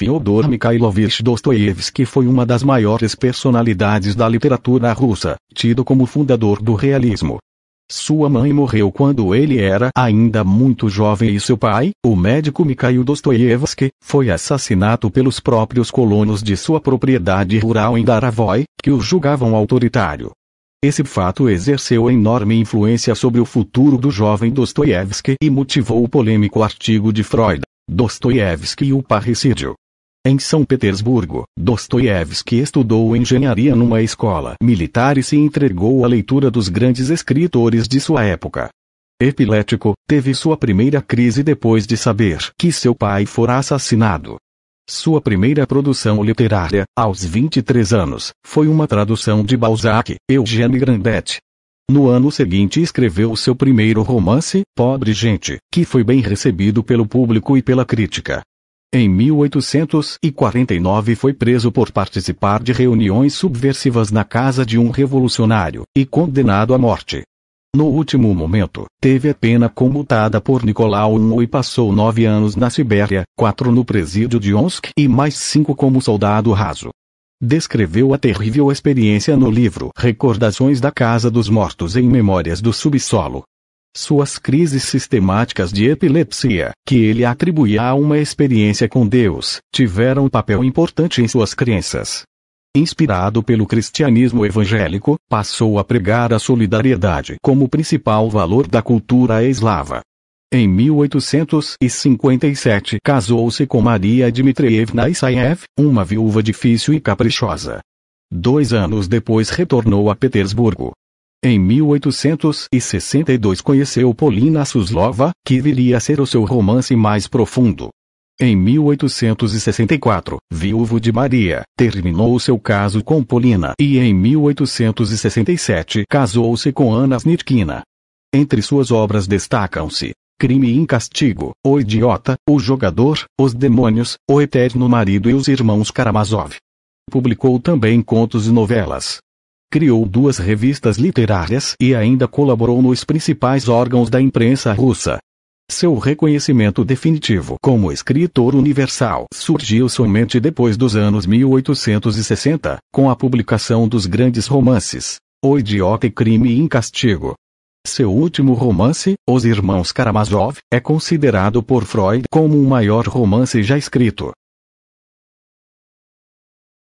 Fyodor Mikhailovich Dostoevsky foi uma das maiores personalidades da literatura russa, tido como fundador do realismo. Sua mãe morreu quando ele era ainda muito jovem e seu pai, o médico Mikhail Dostoevsky, foi assassinado pelos próprios colonos de sua propriedade rural em Daravoy, que o julgavam autoritário. Esse fato exerceu enorme influência sobre o futuro do jovem Dostoevsky e motivou o polêmico artigo de Freud, Dostoevsky e o parricídio. Em São Petersburgo, Dostoiévski estudou engenharia numa escola militar e se entregou à leitura dos grandes escritores de sua época. Epilético, teve sua primeira crise depois de saber que seu pai fora assassinado. Sua primeira produção literária, aos 23 anos, foi uma tradução de Balzac, Eugène Grandet. No ano seguinte escreveu seu primeiro romance, Pobre Gente, que foi bem recebido pelo público e pela crítica. Em 1849 foi preso por participar de reuniões subversivas na casa de um revolucionário, e condenado à morte. No último momento, teve a pena comutada por Nicolau I e passou nove anos na Sibéria, quatro no presídio de Omsk e mais cinco como soldado raso. Descreveu a terrível experiência no livro Recordações da Casa dos Mortos em Memórias do Subsolo, suas crises sistemáticas de epilepsia, que ele atribuía a uma experiência com Deus, tiveram um papel importante em suas crenças. Inspirado pelo cristianismo evangélico, passou a pregar a solidariedade como principal valor da cultura eslava. Em 1857 casou-se com Maria Dmitrievna Isaev, uma viúva difícil e caprichosa. Dois anos depois retornou a Petersburgo, em 1862 conheceu Polina Suslova, que viria a ser o seu romance mais profundo. Em 1864, viúvo de Maria, terminou seu caso com Polina e em 1867 casou-se com Anna Snitkina. Entre suas obras destacam-se Crime e Castigo, O Idiota, O Jogador, Os Demônios, O Eterno Marido e Os Irmãos Karamazov. Publicou também contos e novelas criou duas revistas literárias e ainda colaborou nos principais órgãos da imprensa russa. Seu reconhecimento definitivo como escritor universal surgiu somente depois dos anos 1860, com a publicação dos grandes romances O Idiota e Crime em Castigo. Seu último romance, Os Irmãos Karamazov, é considerado por Freud como o maior romance já escrito.